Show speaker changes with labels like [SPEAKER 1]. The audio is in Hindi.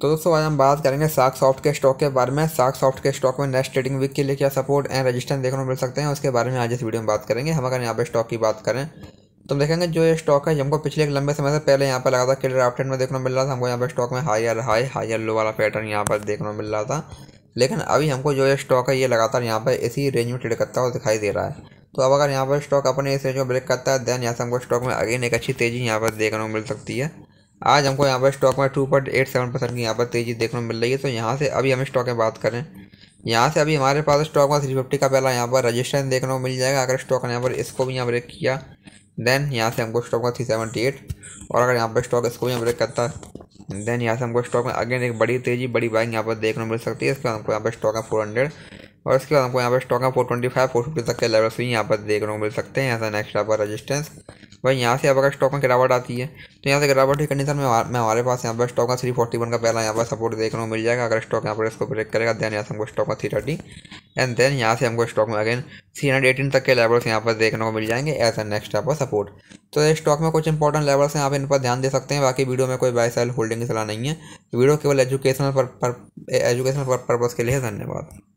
[SPEAKER 1] तो दोस्तों आज हम बात करेंगे साग सॉफ्ट के स्टॉक के बारे में साग सॉफ्ट के स्टॉक में नेक्स्ट ट्रेडिंग वीक के लिए क्या सपोर्ट एंड रजिस्टेंस देखने को मिल सकते हैं उसके बारे में आज इस वीडियो में बात करेंगे हम अगर यहाँ पर स्टॉक की बात करें तो हम देखेंगे जो ये स्टॉक है हमको पिछले एक लंबे समय से पहले यहाँ पर लगा था क्लियर अपडेट में देखने को मिल रहा था हमको यहाँ पर स्टॉक में हायर हाई हायर लो वाला पैटर्न यहाँ पर देखने को मिल रहा था लेकिन अभी हमको जो ये स्टॉक है ये लगातार यहाँ पर इसी रेंज में ट्रेड करता हुआ दिखाई दे रहा है तो अब अगर यहाँ पर स्टॉक अपने इस रेंज में ब्रेक करता है देन यहाँ से हमको स्टॉक में अगेन एक अच्छी तेज़ी यहाँ पर देखने को मिल सकती है आज हमको यहाँ पर स्टॉक में two point eight seven percent की यहाँ पर तेज़ी देखने को मिल रही है तो यहाँ से अभी हम स्टॉक में बात करें यहाँ से अभी हमारे पास स्टॉक में थ्री फिफ्टी का पहला यहाँ पर रजिस्ट्रेशन देखने को मिल जाएगा अगर स्टॉक ने यहाँ पर इसको भी यहाँ ब्रेक किया देन यहाँ से हमको स्टॉक में थ्री सेवेंटी एट और अगर यहाँ पर स्टॉक इसको भी यहाँ ब्रेक करता देन यहाँ से हमको स्टॉक में अगेन एक बड़ी तेज़ी बड़ी बाइंग यहाँ पर देखने को मिल सकती है इसके बाद हमको यहाँ पर स्टॉक है फोर हंड्रेड और इसके बाद हमको यहाँ पर स्टॉक है four twenty five four fifty तक के लेवल्स भी यहाँ पर देखने को मिल सकते हैं यहाँ से नेक्स्ट यहाँ पर रजिस्टेंस भाई यहाँ से अब अगर स्टॉक में गिरावट आती है तो यहाँ से गिरावट की कंडीशन में मैं हमारे पास यहाँ पर स्टॉक का थ्री फोर्टी वन का पहला यहाँ पर सपोर्ट देखने को मिल जाएगा अगर स्टॉक यहाँ पर इसको ब्रेक करेगा देन यहाँ से हमको स्टॉक का थ्री थर्टी एंड देन यहाँ से हमको स्टॉक में अगेन थ्री हंड्रेड एटीन तक के लेवल्स यहाँ पर देखने को मिल जाएंगे एज एन नेक्स्ट यहाँ पर सपोर्ट तो स्टॉक में कुछ इंपॉर्टेंट लेवल्स हैं आप इन पर ध्यान दे सकते हैं बाकी वीडियो में कोई बाय सेल होल्डिंग की सलाह नहीं है वीडियो केवल एजुकेशनल पर एजुकेशनल पर्पज़ के लिए धन्यवाद